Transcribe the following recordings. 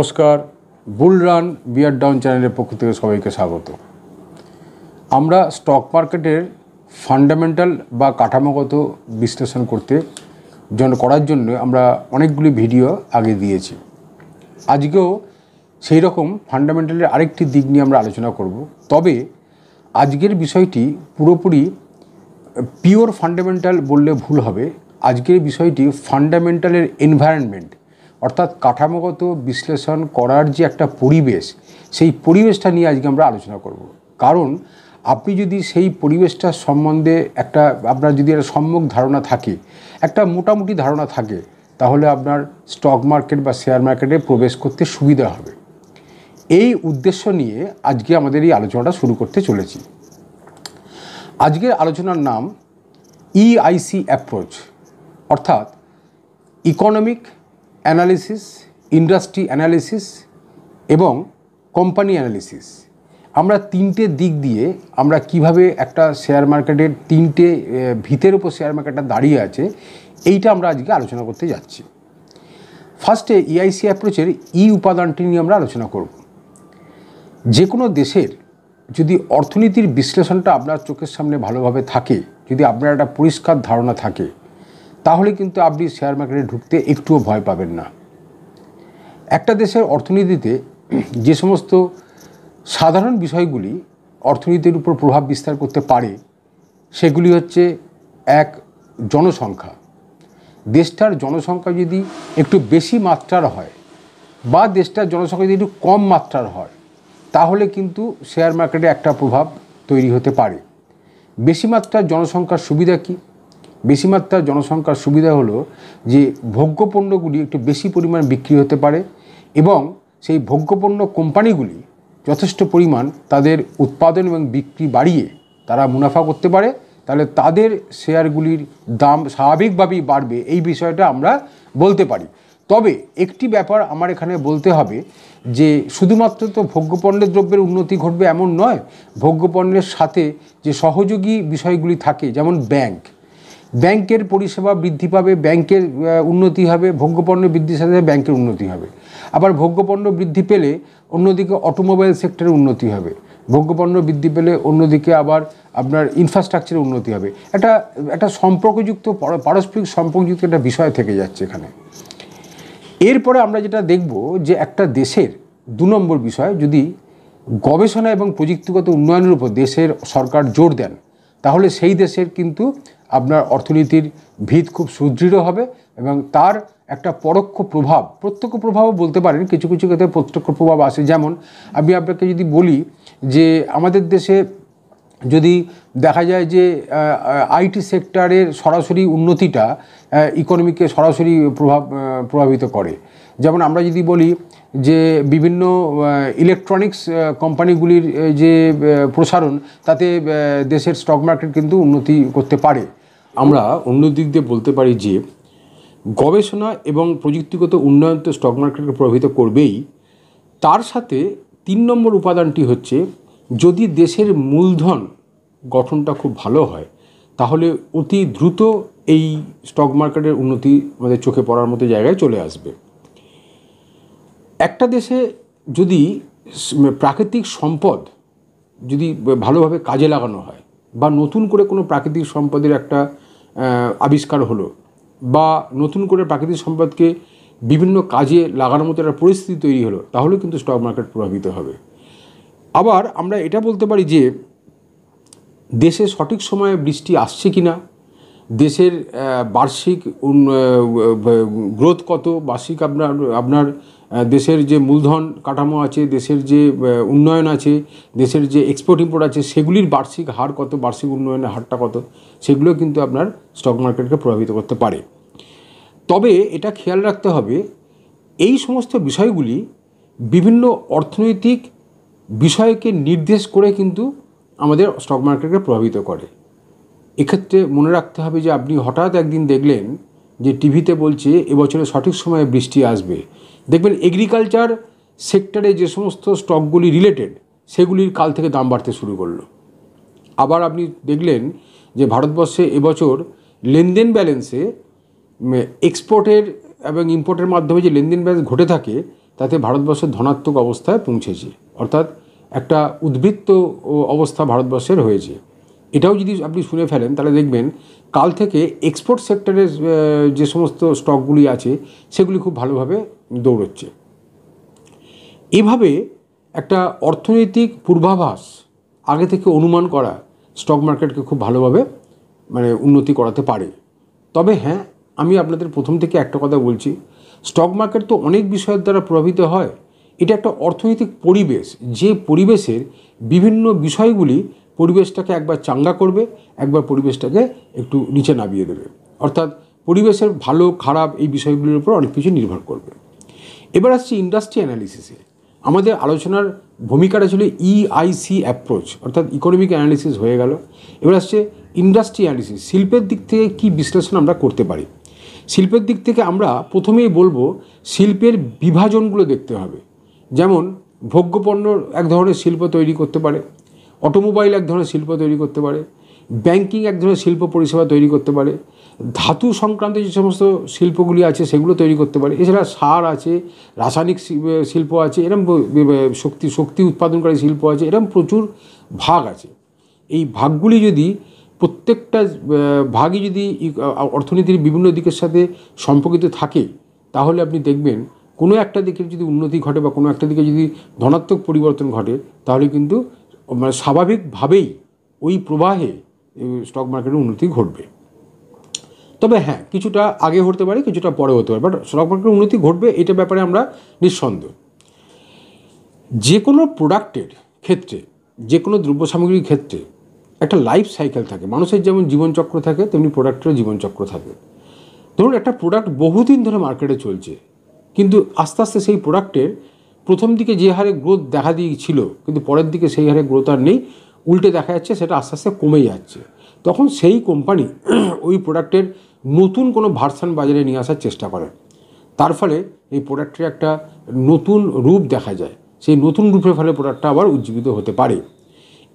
নমস্কার বুলরান বিয়ার ডাউন চ্যানেলের পক্ষ থেকে সবাইকে স্বাগত আমরা স্টক মার্কেটের ফান্ডামেন্টাল বা কাঠামোগত বিশ্লেষণ করতে জন্য করার জন্য আমরা অনেকগুলি ভিডিও আগে দিয়েছি আজকেও সেই রকম ফান্ডামেন্টালের আরেকটি দিক নিয়ে আমরা আলোচনা করব তবে আজকের বিষয়টি পুরোপুরি পিওর ফান্ডামেন্টাল বললে ভুল হবে আজকের বিষয়টি ফান্ডামেন্টালের এনভায়রনমেন্ট অর্থাৎ কাঠামোগত বিশ্লেষণ করার যে একটা পরিবেশ সেই পরিবেশটা নিয়ে আজকে আমরা আলোচনা করব কারণ আপনি যদি সেই পরিবেশটা সম্বন্ধে একটা আপনার যদি একটা সম্যক ধারণা থাকে একটা মোটামুটি ধারণা থাকে তাহলে আপনার স্টক মার্কেট বা শেয়ার মার্কেটে প্রবেশ করতে সুবিধা হবে এই উদ্দেশ্য নিয়ে আজকে আমাদের এই আলোচনাটা শুরু করতে চলেছি আজকের আলোচনার নাম ইআইসি e অ্যাপ্রোচ অর্থাৎ ইকোনমিক অ্যানালিসিস ইন্ডাস্ট্রি অ্যানালিসিস এবং কোম্পানি অ্যানালিসিস আমরা তিনটে দিক দিয়ে আমরা কিভাবে একটা শেয়ার মার্কেটের তিনটে ভিতের উপর শেয়ার মার্কেটটা দাঁড়িয়ে আছে এইটা আমরা আজকে আলোচনা করতে যাচ্ছি ফার্স্টে ইআইসি অ্যাপ্রোচের ই উপাদানটি নিয়ে আমরা আলোচনা করব যে কোনো দেশের যদি অর্থনীতির বিশ্লেষণটা আপনার চোখের সামনে ভালোভাবে থাকে যদি আপনার একটা পরিষ্কার ধারণা থাকে তাহলে কিন্তু আপনি শেয়ার মার্কেটে ঢুকতে একটুও ভয় পাবেন না একটা দেশের অর্থনীতিতে যে সমস্ত সাধারণ বিষয়গুলি অর্থনীতির উপর প্রভাব বিস্তার করতে পারে সেগুলি হচ্ছে এক জনসংখ্যা দেশটার জনসংখ্যা যদি একটু বেশি মাত্রার হয় বা দেশটার জনসংখ্যা যদি একটু কম মাত্রার হয় তাহলে কিন্তু শেয়ার মার্কেটে একটা প্রভাব তৈরি হতে পারে বেশি মাত্রার জনসংখ্যার সুবিধা কী বেশি মাত্রার জনসংখ্যার সুবিধা হলো যে ভোগ্যপণ্যগুলি একটু বেশি পরিমাণ বিক্রি হতে পারে এবং সেই ভোগ্যপণ্য কোম্পানিগুলি যথেষ্ট পরিমাণ তাদের উৎপাদন এবং বিক্রি বাড়িয়ে তারা মুনাফা করতে পারে তাহলে তাদের শেয়ারগুলির দাম স্বাভাবিকভাবেই বাড়বে এই বিষয়টা আমরা বলতে পারি তবে একটি ব্যাপার আমার এখানে বলতে হবে যে শুধুমাত্র তো ভোগ্যপণ্যের দ্রব্যের উন্নতি ঘটবে এমন নয় ভোগ্যপণ্যের সাথে যে সহযোগী বিষয়গুলি থাকে যেমন ব্যাংক ব্যাংকের পরিষেবা বৃদ্ধি পাবে ব্যাংকের উন্নতি হবে ভোগ্যপণ্য বৃদ্ধির সাথে সাথে ব্যাংকের উন্নতি হবে আবার ভোগ্যপণ্য বৃদ্ধি পেলে অন্যদিকে অটোমোবাইল সেক্টরের উন্নতি হবে ভোগ্যপণ্য বৃদ্ধি পেলে অন্যদিকে আবার আপনার ইনফ্রাস্ট্রাকচারের উন্নতি হবে একটা একটা সম্পর্কযুক্ত পারস্পরিক সম্পর্কযুক্ত একটা বিষয় থেকে যাচ্ছে এখানে এরপরে আমরা যেটা দেখব যে একটা দেশের দু নম্বর বিষয় যদি গবেষণা এবং প্রযুক্তিগত উন্নয়নের উপর দেশের সরকার জোর দেন তাহলে সেই দেশের কিন্তু আপনার অর্থনীতির ভিত খুব সুদৃঢ় হবে এবং তার একটা পরোক্ষ প্রভাব প্রত্যক্ষ প্রভাবও বলতে পারেন কিছু কিছু ক্ষেত্রে প্রত্যক্ষ প্রভাব আসে যেমন আমি আপনাকে যদি বলি যে আমাদের দেশে যদি দেখা যায় যে আইটি সেক্টরের সরাসরি উন্নতিটা ইকোনমিকে সরাসরি প্রভাব প্রভাবিত করে যেমন আমরা যদি বলি যে বিভিন্ন ইলেকট্রনিক্স কোম্পানিগুলির যে প্রসারণ তাতে দেশের স্টক মার্কেট কিন্তু উন্নতি করতে পারে আমরা অন্য দিক দিয়ে বলতে পারি যে গবেষণা এবং প্রযুক্তিগত উন্নয়ন তো স্টক মার্কেটকে প্রভাবিত করবেই তার সাথে তিন নম্বর উপাদানটি হচ্ছে যদি দেশের মূলধন গঠনটা খুব ভালো হয় তাহলে অতি দ্রুত এই স্টক মার্কেটের উন্নতি আমাদের চোখে পড়ার মতো জায়গায় চলে আসবে একটা দেশে যদি প্রাকৃতিক সম্পদ যদি ভালোভাবে কাজে লাগানো হয় বা নতুন করে কোনো প্রাকৃতিক সম্পদের একটা আবিষ্কার হলো বা নতুন করে প্রাকৃতিক সম্পদকে বিভিন্ন কাজে লাগানোর মতো একটা পরিস্থিতি তৈরি হলো তাহলে কিন্তু স্টক মার্কেট প্রভাবিত হবে আবার আমরা এটা বলতে পারি যে দেশে সঠিক সময়ে বৃষ্টি আসছে কি না দেশের বার্ষিক গ্রোথ কত বার্ষিক আপনার আপনার দেশের যে মূলধন কাঠামো আছে দেশের যে উন্নয়ন আছে দেশের যে এক্সপোর্ট ইম্পোর্ট আছে সেগুলির বার্ষিক হার কত বার্ষিক উন্নয়নের হারটা কত সেগুলো কিন্তু আপনার স্টক মার্কেটকে প্রভাবিত করতে পারে তবে এটা খেয়াল রাখতে হবে এই সমস্ত বিষয়গুলি বিভিন্ন অর্থনৈতিক বিষয়কে নির্দেশ করে কিন্তু আমাদের স্টক মার্কেটকে প্রভাবিত করে এক্ষেত্রে মনে রাখতে হবে যে আপনি হঠাৎ একদিন দেখলেন যে টিভিতে বলছে এবছরে সঠিক সময়ে বৃষ্টি আসবে দেখবেন এগ্রিকালচার সেক্টরে যে সমস্ত স্টকগুলি রিলেটেড সেগুলির কাল থেকে দাম বাড়তে শুরু করলো আবার আপনি দেখলেন যে ভারতবর্ষে এবছর লেনদেন ব্যালেন্সে এক্সপোর্টের এবং ইম্পোর্টের মাধ্যমে যে লেনদেন ব্যালেন্স ঘটে থাকে তাতে ভারতবর্ষের ধনাত্মক অবস্থায় পৌঁছেছে অর্থাৎ একটা উদ্বৃত্ত অবস্থা ভারতবর্ষের হয়েছে এটাও যদি আপনি শুনে ফেলেন তাহলে দেখবেন কাল থেকে এক্সপোর্ট সেক্টরের যে সমস্ত স্টকগুলি আছে সেগুলি খুব ভালোভাবে দৌড়চ্ছে এভাবে একটা অর্থনৈতিক পূর্বাভাস আগে থেকে অনুমান করা স্টক মার্কেটকে খুব ভালোভাবে মানে উন্নতি করাতে পারে তবে হ্যাঁ আমি আপনাদের প্রথম থেকে একটা কথা বলছি স্টক মার্কেট তো অনেক বিষয়ের দ্বারা প্রভাবিত হয় এটা একটা অর্থনৈতিক পরিবেশ যে পরিবেশের বিভিন্ন বিষয়গুলি পরিবেশটাকে একবার চাঙ্গা করবে একবার পরিবেশটাকে একটু নিচে নামিয়ে দেবে অর্থাৎ পরিবেশের ভালো খারাপ এই বিষয়গুলির উপর অনেক কিছু নির্ভর করবে এবার আসছি ইন্ডাস্ট্রি অ্যানালিসিসে আমাদের আলোচনার ভূমিকাটা ছিল ইআইসি e অ্যাপ্রোচ অর্থাৎ ইকোনমিক অ্যানালিসিস হয়ে গেল এবার আসছে ইন্ডাস্ট্রি অ্যানালিসিস শিল্পের দিক থেকে কি বিশ্লেষণ আমরা করতে পারি শিল্পের দিক থেকে আমরা প্রথমেই বলবো শিল্পের বিভাজনগুলো দেখতে হবে যেমন ভোগ্যপণ্য এক ধরনের শিল্প তৈরি করতে পারে অটোমোবাইল এক ধরনের শিল্প তৈরি করতে পারে ব্যাংকিং এক ধরনের শিল্প পরিষেবা তৈরি করতে পারে ধাতু সংক্রান্ত যে সমস্ত শিল্পগুলি আছে সেগুলো তৈরি করতে পারে এছাড়া সার আছে রাসায়নিক শিল্প আছে এরম শক্তি শক্তি উৎপাদনকারী শিল্প আছে এরম প্রচুর ভাগ আছে এই ভাগগুলি যদি প্রত্যেকটা ভাগই যদি অর্থনীতির বিভিন্ন দিকের সাথে সম্পর্কিত থাকে তাহলে আপনি দেখবেন কোনো একটা দিকের যদি উন্নতি ঘটে বা কোনো একটা দিকে যদি ধনাত্মক পরিবর্তন ঘটে তাহলে কিন্তু মানে স্বাভাবিকভাবেই ওই প্রবাহে স্টক মার্কেটের উন্নতি ঘটবে তবে হ্যাঁ কিছুটা আগে হতে পারে কিছুটা পরে হতে পারে বাট স্টক মার্কেটের উন্নতি ঘটবে এটা ব্যাপারে আমরা নিঃসন্দেহ যে কোনো প্রোডাক্টের ক্ষেত্রে যে কোনো দ্রব্য সামগ্রীর ক্ষেত্রে একটা লাইফ সাইকেল থাকে মানুষের যেমন জীবনচক্র থাকে তেমনি প্রোডাক্টেরও জীবনচক্র থাকে ধরুন একটা প্রোডাক্ট বহুদিন ধরে মার্কেটে চলছে কিন্তু আস্তে আস্তে সেই প্রোডাক্টের প্রথম দিকে যে হারে গ্রোথ দেখা দিয়েছিল কিন্তু পরের দিকে সেই হারে গ্রোথ আর নেই উল্টে দেখা যাচ্ছে সেটা আস্তে আস্তে কমে যাচ্ছে তখন সেই কোম্পানি ওই প্রোডাক্টের নতুন কোনো ভার্সান বাজারে নিয়ে আসার চেষ্টা করে তার ফলে এই প্রোডাক্টের একটা নতুন রূপ দেখা যায় সেই নতুন রূপের ফলে প্রোডাক্টটা আবার উজ্জীবিত হতে পারে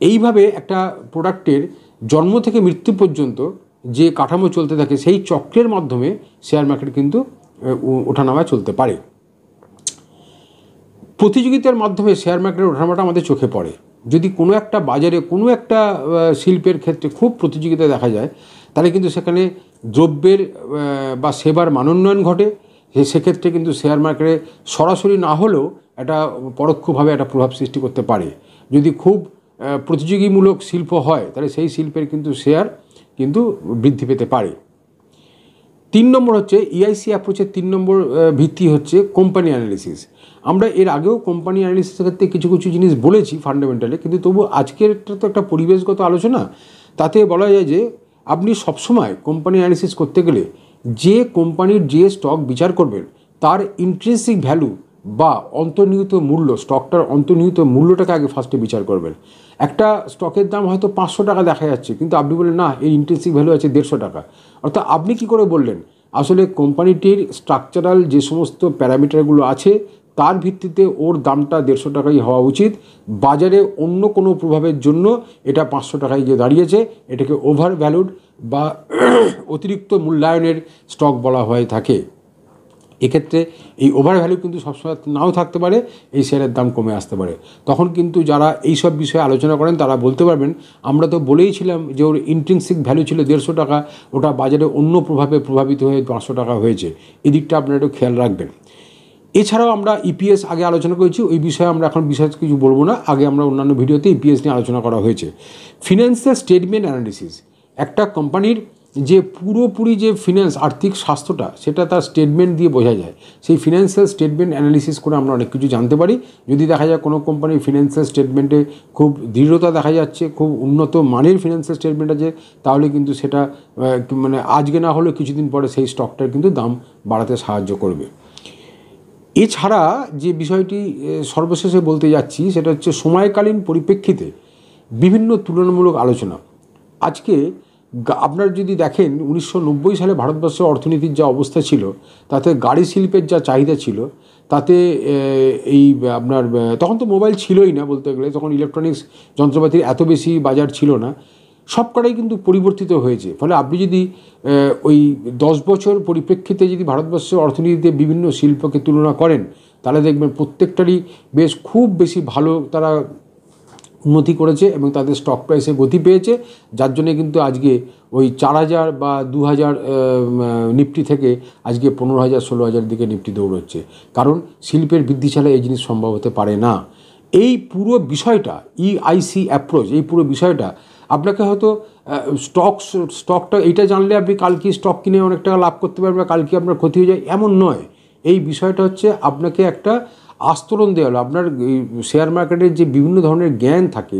এইভাবে একটা প্রোডাক্টের জন্ম থেকে মৃত্যু পর্যন্ত যে কাঠামো চলতে থাকে সেই চক্রের মাধ্যমে শেয়ার মার্কেট কিন্তু ওঠানামায় চলতে পারে প্রতিযোগিতার মাধ্যমে শেয়ার মার্কেটের ওঠানামাটা আমাদের চোখে পড়ে যদি কোনো একটা বাজারে কোনো একটা শিল্পের ক্ষেত্রে খুব প্রতিযোগিতা দেখা যায় তাহলে কিন্তু সেখানে দ্রব্যের বা সেবার মানোন্নয়ন ঘটে সেক্ষেত্রে কিন্তু শেয়ার মার্কেটে সরাসরি না হলেও এটা পরোক্ষভাবে একটা প্রভাব সৃষ্টি করতে পারে যদি খুব প্রতিযোগীমূলক শিল্প হয় তাহলে সেই শিল্পের কিন্তু শেয়ার কিন্তু বৃদ্ধি পেতে পারে তিন নম্বর হচ্ছে ইআইসি e অ্যাপ্রোচের তিন নম্বর ভিত্তি হচ্ছে কোম্পানি অ্যানালিসিস আমরা এর আগেও কোম্পানি অ্যানালিসিসের ক্ষেত্রে কিছু কিছু জিনিস বলেছি ফান্ডামেন্টালি কিন্তু তবু আজকেরটা তো একটা পরিবেশগত আলোচনা তাতে বলা যায় যে আপনি সবসময় কোম্পানি অ্যানালিসিস করতে গেলে যে কোম্পানির যে স্টক বিচার করবেন তার ইন্ট্রেন্সিক ভ্যালু বা অন্তর্নিহিত মূল্য স্টকটার অন্তর্নিহিত মূল্যটাকে আগে ফার্স্টে বিচার করবেন একটা স্টকের দাম হয়তো পাঁচশো টাকা দেখা যাচ্ছে কিন্তু আপনি বললেন না এই ইন্টেন্সিভ ভ্যালু আছে দেড়শো টাকা অর্থাৎ আপনি কি করে বললেন আসলে কোম্পানিটির স্ট্রাকচারাল যে সমস্ত প্যারামিটারগুলো আছে তার ভিত্তিতে ওর দামটা দেড়শো টাকাই হওয়া উচিত বাজারে অন্য কোনো প্রভাবের জন্য এটা পাঁচশো টাকায় গিয়ে দাঁড়িয়েছে এটাকে ওভার ভ্যালুড বা অতিরিক্ত মূল্যায়নের স্টক বলা হয়ে থাকে এক্ষেত্রে এই ওভার ভ্যালু কিন্তু সবসময় নাও থাকতে পারে এই শেয়ারের দাম কমে আসতে পারে তখন কিন্তু যারা এই সব বিষয়ে আলোচনা করেন তারা বলতে পারবেন আমরা তো বলেইছিলাম যে ওর ইন্ট্রিনসিক ভ্যালু ছিল দেড়শো টাকা ওটা বাজারে অন্য প্রভাবে প্রভাবিত হয়ে পাঁচশো টাকা হয়েছে এদিকটা আপনারা একটু খেয়াল রাখবেন এছাড়াও আমরা ইপিএস e আগে আলোচনা করেছি ওই বিষয়ে আমরা এখন বিশেষ কিছু বলবো না আগে আমরা অন্যান্য ভিডিওতে ইপিএস e নিয়ে আলোচনা করা হয়েছে ফিনান্সিয়াল স্টেটমেন্ট অ্যানালিসিস একটা কোম্পানির যে পুরোপুরি যে ফিনান্স আর্থিক স্বাস্থ্যটা সেটা তার স্টেটমেন্ট দিয়ে বোঝা যায় সেই ফিনান্সিয়াল স্টেটমেন্ট অ্যানালিসিস করে আমরা অনেক কিছু জানতে পারি যদি দেখা যায় কোনো কোম্পানির ফিনান্সিয়াল স্টেটমেন্টে খুব দৃঢ়তা দেখা যাচ্ছে খুব উন্নত মানের ফিনান্সিয়াল স্টেটমেন্ট আছে তাহলে কিন্তু সেটা মানে আজকে না হলেও কিছুদিন পরে সেই স্টকটার কিন্তু দাম বাড়াতে সাহায্য করবে এছাড়া যে বিষয়টি সর্বশেষে বলতে যাচ্ছি সেটা হচ্ছে সময়কালীন পরিপ্রেক্ষিতে বিভিন্ন তুলনামূলক আলোচনা আজকে আপনারা যদি দেখেন উনিশশো সালে ভারতবর্ষের অর্থনীতির যা অবস্থা ছিল তাতে গাড়ি শিল্পের যা চাহিদা ছিল তাতে এই আপনার তখন তো মোবাইল ছিলই না বলতে গেলে তখন ইলেকট্রনিক্স যন্ত্রপাতির এত বেশি বাজার ছিল না সবকটাই কিন্তু পরিবর্তিত হয়েছে ফলে আপনি যদি ওই দশ বছর পরিপ্রেক্ষিতে যদি ভারতবর্ষের অর্থনীতিতে বিভিন্ন শিল্পকে তুলনা করেন তাহলে দেখবেন প্রত্যেকটারই বেশ খুব বেশি ভালো তারা উন্নতি করেছে এবং তাদের স্টক প্রাইসে গতি পেয়েছে যার জন্যে কিন্তু আজকে ওই চার হাজার বা দু হাজার নিফটি থেকে আজকে পনেরো হাজার ষোলো হাজার দিকে নিফটি দৌড়চ্ছে কারণ শিল্পের বৃদ্ধি ছাড়া এই জিনিস সম্ভব হতে পারে না এই পুরো বিষয়টা ইআইসি e অ্যাপ্রোচ এই পুরো বিষয়টা আপনাকে হয়তো স্টক স্টকটা এইটা জানলে আপনি কালকে স্টক কিনে অনেক টাকা লাভ করতে পারবেন কালকে আপনার ক্ষতি হয়ে যায় এমন নয় এই বিষয়টা হচ্ছে আপনাকে একটা আস্তরণ দেওয়ালে আপনার শেয়ার মার্কেটের যে বিভিন্ন ধরনের জ্ঞান থাকে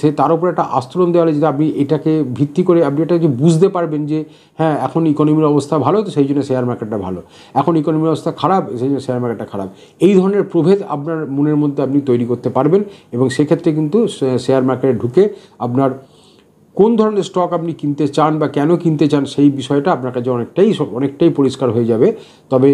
সে তার উপরে একটা আস্তরণ দেওয়ালে যদি আপনি এটাকে ভিত্তি করে আপনি এটা যে বুঝতে পারবেন যে হ্যাঁ এখন ইকোনমির অবস্থা ভালো তো সেই জন্য শেয়ার মার্কেটটা ভালো এখন ইকোনমির অবস্থা খারাপ সেই জন্য শেয়ার মার্কেটটা খারাপ এই ধরনের প্রভেদ আপনার মনের মধ্যে আপনি তৈরি করতে পারবেন এবং সেক্ষেত্রে কিন্তু শেয়ার মার্কেটে ঢুকে আপনার কোন ধরনের স্টক আপনি কিনতে চান বা কেন কিনতে চান সেই বিষয়টা আপনার কাছে অনেকটাই অনেকটাই পরিষ্কার হয়ে যাবে তবে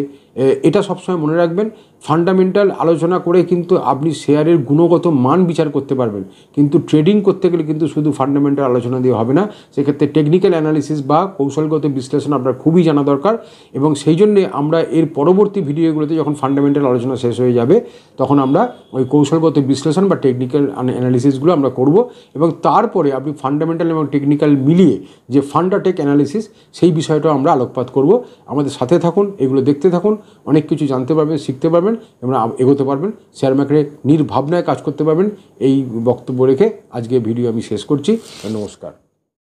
এটা সবসময় মনে রাখবেন ফান্ডামেন্টাল আলোচনা করে কিন্তু আপনি শেয়ারের গুণগত মান বিচার করতে পারবেন কিন্তু ট্রেডিং করতে গেলে কিন্তু শুধু ফান্ডামেন্টাল আলোচনা দিয়ে হবে না সেক্ষেত্রে টেকনিক্যাল অ্যানালিসিস বা কৌশলগত বিশ্লেষণ আপনার খুবই জানা দরকার এবং সেই জন্যে আমরা এর পরবর্তী ভিডিওগুলোতে যখন ফান্ডামেন্টাল আলোচনা শেষ হয়ে যাবে তখন আমরা ওই কৌশলগত বিশ্লেষণ বা টেকনিক্যাল অ্যানালিসিসগুলো আমরা করব এবং তারপরে আপনি ফান্ডামেন্টাল এবং টেকনিক্যাল মিলিয়ে যে ফান্ডাটেক অ্যানালিসিস সেই বিষয়টাও আমরা আলোকপাত করব আমাদের সাথে থাকুন এগুলো দেখতে থাকুন অনেক কিছু জানতে পারবেন শিখতে পারবেন পারবেন এবং এগোতে পারবেন শেয়ার মার্কেটে নির্ভাবনায় কাজ করতে পারবেন এই বক্তব্য রেখে আজকে ভিডিও আমি শেষ করছি নমস্কার